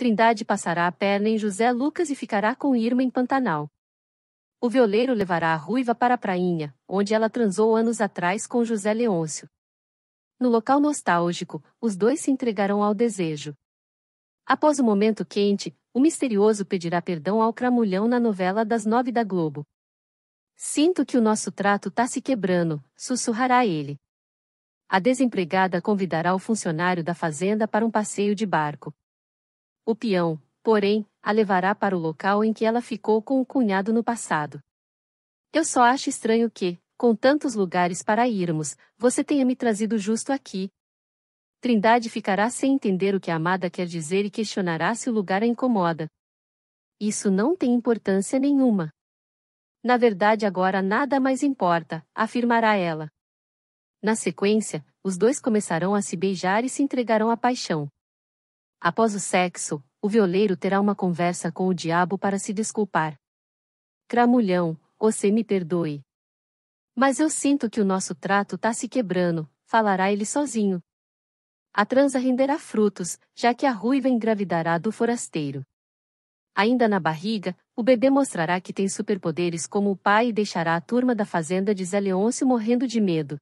Trindade passará a perna em José Lucas e ficará com Irma em Pantanal. O violeiro levará a ruiva para a prainha, onde ela transou anos atrás com José Leôncio. No local nostálgico, os dois se entregarão ao desejo. Após o momento quente, o misterioso pedirá perdão ao cramulhão na novela das nove da Globo. Sinto que o nosso trato tá se quebrando, sussurrará ele. A desempregada convidará o funcionário da fazenda para um passeio de barco. O peão, porém, a levará para o local em que ela ficou com o cunhado no passado. Eu só acho estranho que, com tantos lugares para irmos, você tenha me trazido justo aqui. Trindade ficará sem entender o que a amada quer dizer e questionará se o lugar a incomoda. Isso não tem importância nenhuma. Na verdade, agora nada mais importa, afirmará ela. Na sequência, os dois começarão a se beijar e se entregarão à paixão. Após o sexo, o violeiro terá uma conversa com o diabo para se desculpar. Cramulhão, você me perdoe. Mas eu sinto que o nosso trato tá se quebrando, falará ele sozinho. A transa renderá frutos, já que a ruiva engravidará do forasteiro. Ainda na barriga, o bebê mostrará que tem superpoderes como o pai e deixará a turma da fazenda de Zé Leôncio morrendo de medo.